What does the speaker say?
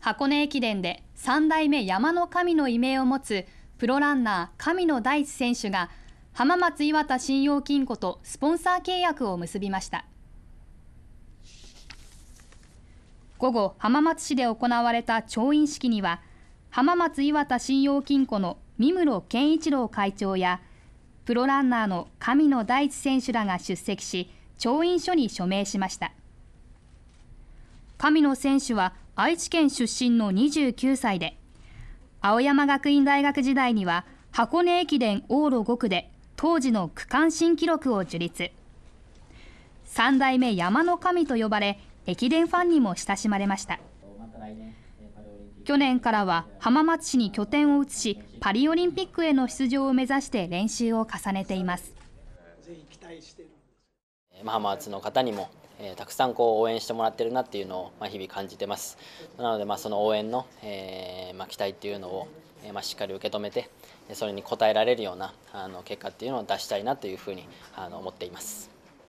箱根駅伝で3代目山の神の異名を持つプロランナー神野大地選手が浜松岩田信用金庫とスポンサー契約を結びました午後浜松市で行われた調印式には浜松岩田信用金庫の三室健一郎会長やプロランナーの神野大地選手らが出席し調印書に署名しました神野選手は愛知県出身の29歳で青山学院大学時代には箱根駅伝往路5区で当時の区間新記録を樹立3代目山の神と呼ばれ駅伝ファンにも親しまれました去年からは浜松市に拠点を移しパリオリンピックへの出場を目指して練習を重ねています。ハマー松の方にも、えー、たくさんこう応援してもらってるなっていうのを、まあ、日々感じてますなので、まあ、その応援の、えー、まあ、期待っていうのを、えまあ、しっかり受け止めてそれに応えられるようなあの結果っていうのを出したいなというふうにあの思っています。